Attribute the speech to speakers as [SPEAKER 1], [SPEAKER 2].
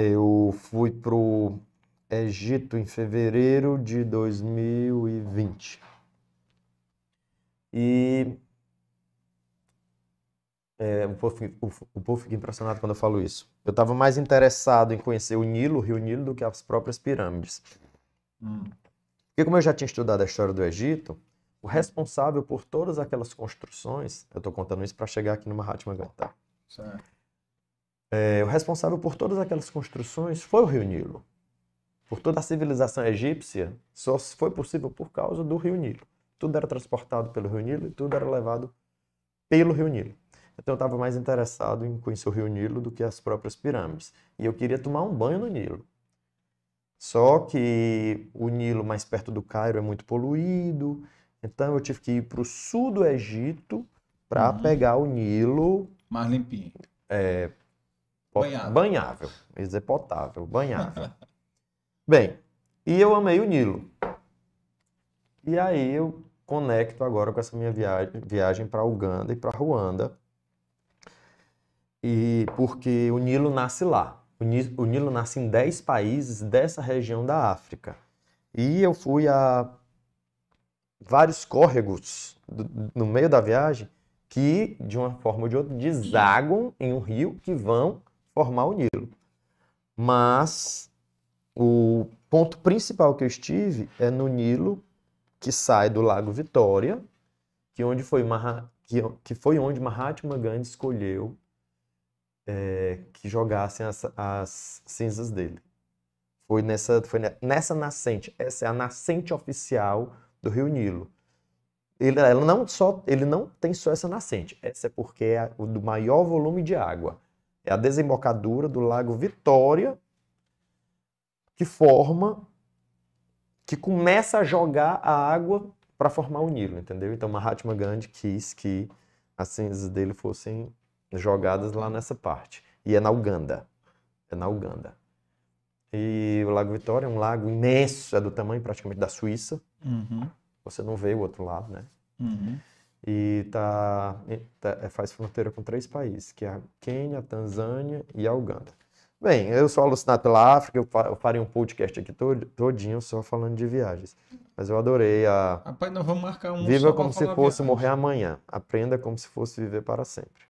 [SPEAKER 1] Eu fui pro Egito em fevereiro de 2020. E é, o, povo, o, o povo fica impressionado quando eu falo isso. Eu estava mais interessado em conhecer o Nilo, o Rio Nilo, do que as próprias pirâmides. Hum. Porque como eu já tinha estudado a história do Egito, o responsável por todas aquelas construções, eu estou contando isso para chegar aqui no Mahatma Gandhi. Tá? Certo é, o responsável por todas aquelas construções foi o Rio Nilo. Por toda a civilização egípcia, só foi possível por causa do Rio Nilo. Tudo era transportado pelo Rio Nilo e tudo era levado pelo Rio Nilo. Então eu estava mais interessado em conhecer o Rio Nilo do que as próprias pirâmides. E eu queria tomar um banho no Nilo. Só que o Nilo mais perto do Cairo é muito poluído, então eu tive que ir para o sul do Egito para uhum. pegar o Nilo mais limpinho. É, Banhável. Banhável. Ia potável, banhável. Bem, e eu amei o Nilo. E aí eu conecto agora com essa minha viagem, viagem para Uganda e para Ruanda. E porque o Nilo nasce lá. O Nilo, o Nilo nasce em 10 países dessa região da África. E eu fui a vários córregos do, no meio da viagem que, de uma forma ou de outra, desagam em um rio que vão formar o Nilo. Mas o ponto principal que eu estive é no Nilo, que sai do Lago Vitória, que, onde foi, que, que foi onde Mahatma Gandhi escolheu é, que jogassem as, as cinzas dele. Foi nessa, foi nessa nascente, essa é a nascente oficial do Rio Nilo. Ele, ela não só, ele não tem só essa nascente, essa é porque é a, o do maior volume de água. É a desembocadura do Lago Vitória que forma, que começa a jogar a água para formar o Nilo, entendeu? Então Mahatma Gandhi quis que as cinzas dele fossem jogadas lá nessa parte. E é na Uganda. É na Uganda. E o Lago Vitória é um lago imenso, é do tamanho praticamente da Suíça. Uhum. Você não vê o outro lado, né? Uhum e tá, tá, é, faz fronteira com três países, que é a Quênia, a Tanzânia e a Uganda. Bem, eu sou alucinado pela África, eu faria um podcast aqui todinho só falando de viagens. Mas eu adorei a... Rapaz, nós vamos marcar um Viva como se fosse viagem. morrer amanhã. Aprenda como se fosse viver para sempre.